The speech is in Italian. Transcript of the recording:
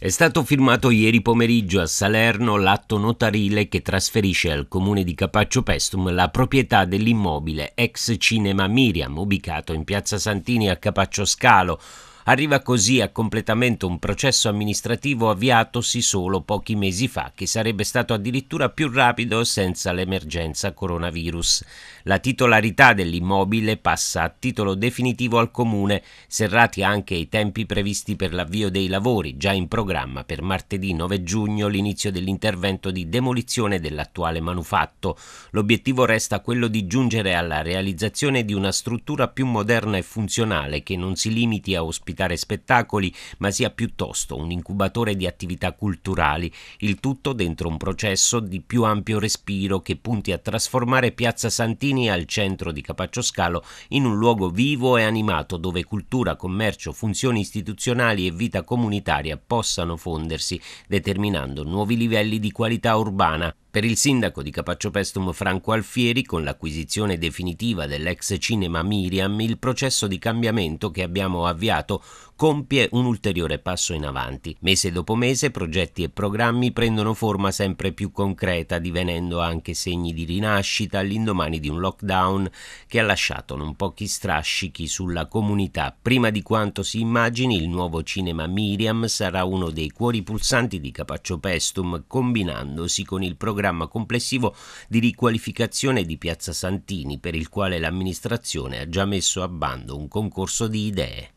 È stato firmato ieri pomeriggio a Salerno l'atto notarile che trasferisce al comune di Capaccio Pestum la proprietà dell'immobile ex cinema Miriam, ubicato in piazza Santini a Capaccio Scalo, Arriva così a completamento un processo amministrativo avviatosi solo pochi mesi fa, che sarebbe stato addirittura più rapido senza l'emergenza coronavirus. La titolarità dell'immobile passa a titolo definitivo al comune, serrati anche i tempi previsti per l'avvio dei lavori, già in programma per martedì 9 giugno l'inizio dell'intervento di demolizione dell'attuale manufatto. L'obiettivo resta quello di giungere alla realizzazione di una struttura più moderna e funzionale che non si limiti a ospitare ospitare spettacoli, ma sia piuttosto un incubatore di attività culturali, il tutto dentro un processo di più ampio respiro che punti a trasformare Piazza Santini al centro di Capaccio Scalo in un luogo vivo e animato dove cultura, commercio, funzioni istituzionali e vita comunitaria possano fondersi, determinando nuovi livelli di qualità urbana. Per il sindaco di Capaccio Pestum Franco Alfieri, con l'acquisizione definitiva dell'ex cinema Miriam, il processo di cambiamento che abbiamo avviato compie un ulteriore passo in avanti. Mese dopo mese progetti e programmi prendono forma sempre più concreta, divenendo anche segni di rinascita all'indomani di un lockdown che ha lasciato non pochi strascichi sulla comunità. Prima di quanto si immagini, il nuovo cinema Miriam sarà uno dei cuori pulsanti di Capaccio Pestum, combinandosi con il programma programma complessivo di riqualificazione di Piazza Santini per il quale l'amministrazione ha già messo a bando un concorso di idee.